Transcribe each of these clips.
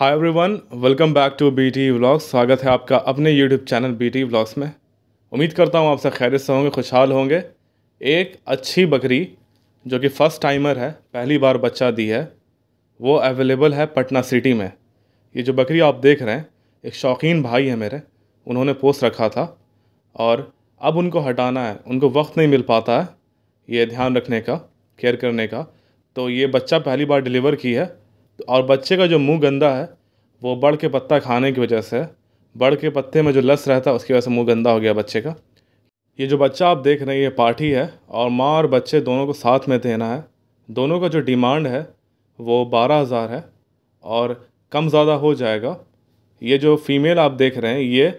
hi everyone welcome back to B T vlogs स्वागत है आपका अपने YouTube channel B T vlogs में उम्मीद करता हूँ आपसे सब खैरियत से होंगे खुशहाल होंगे एक अच्छी बकरी जो कि फ़र्स्ट टाइमर है पहली बार बच्चा दी है वो अवेलेबल है पटना सिटी में ये जो बकरी आप देख रहे हैं एक शौकीन भाई है मेरे उन्होंने पोस्ट रखा था और अब उनको हटाना है उनको वक्त नहीं मिल पाता है ये ध्यान रखने का केयर करने का तो ये बच्चा पहली बार डिलीवर की है और बच्चे का जो मुंह गंदा है वो बढ़ के पत्ता खाने की वजह से है बढ़ के पत्ते में जो लस रहता है उसकी वजह से मुँह गंदा हो गया बच्चे का ये जो बच्चा आप देख रहे हैं ये पार्टी है और माँ और बच्चे दोनों को साथ में देना है दोनों का जो डिमांड है वो बारह हज़ार है और कम ज़्यादा हो जाएगा ये जो फीमेल आप देख रहे हैं ये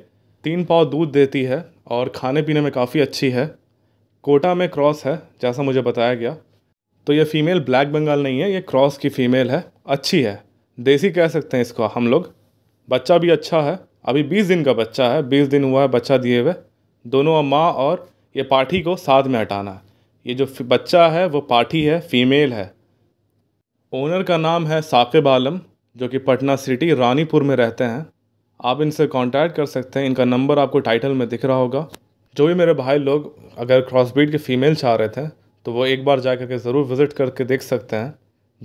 तीन पाव दूध देती है और खाने पीने में काफ़ी अच्छी है कोटा में क्रॉस है जैसा मुझे बताया गया तो ये फ़ीमेल ब्लैक बंगाल नहीं है ये क्रॉस की फ़ीमेल है अच्छी है देसी कह सकते हैं इसको हम लोग बच्चा भी अच्छा है अभी बीस दिन का बच्चा है बीस दिन हुआ है बच्चा दिए हुए दोनों माँ और ये पाठी को साथ में हटाना है ये जो बच्चा है वो पाठी है फीमेल है ओनर का नाम है साकिब आलम जो कि पटना सिटी रानीपुर में रहते हैं आप इनसे कांटेक्ट कर सकते हैं इनका नंबर आपको टाइटल में दिख रहा होगा जो भी मेरे भाई लोग अगर क्रॉसब्रीड के फीमेल चाह रहे थे तो वो एक बार जा करके ज़रूर विज़िट करके देख सकते हैं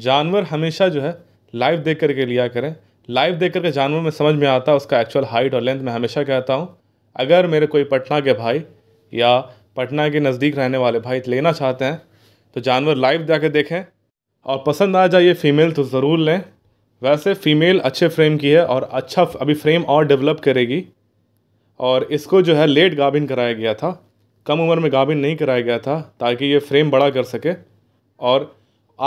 जानवर हमेशा जो है लाइव देख करके लिया करें लाइव देख करके जानवर में समझ में आता है उसका एक्चुअल हाइट और लेंथ मैं हमेशा कहता हूँ अगर मेरे कोई पटना के भाई या पटना के नज़दीक रहने वाले भाई लेना चाहते हैं तो जानवर लाइव जाके देखें और पसंद आ जाए ये फ़ीमेल तो ज़रूर लें वैसे फ़ीमेल अच्छे फ्रेम की है और अच्छा अभी फ्रेम और डेवलप करेगी और इसको जो है लेट गाबिन कराया गया था कम उम्र में गाबिन नहीं कराया गया था ताकि ये फ्रेम बड़ा कर सके और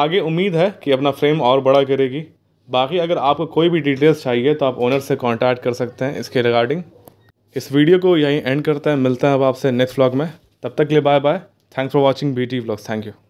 आगे उम्मीद है कि अपना फ्रेम और बड़ा करेगी बाकी अगर आपको कोई भी डिटेल्स चाहिए तो आप ओनर से कॉन्टैक्ट कर सकते हैं इसके रिगार्डिंग इस वीडियो को यहीं एंड करते हैं मिलते हैं अब आपसे नेक्स्ट व्लॉग में तब तक के लिए bye bye thanks for watching B T thank you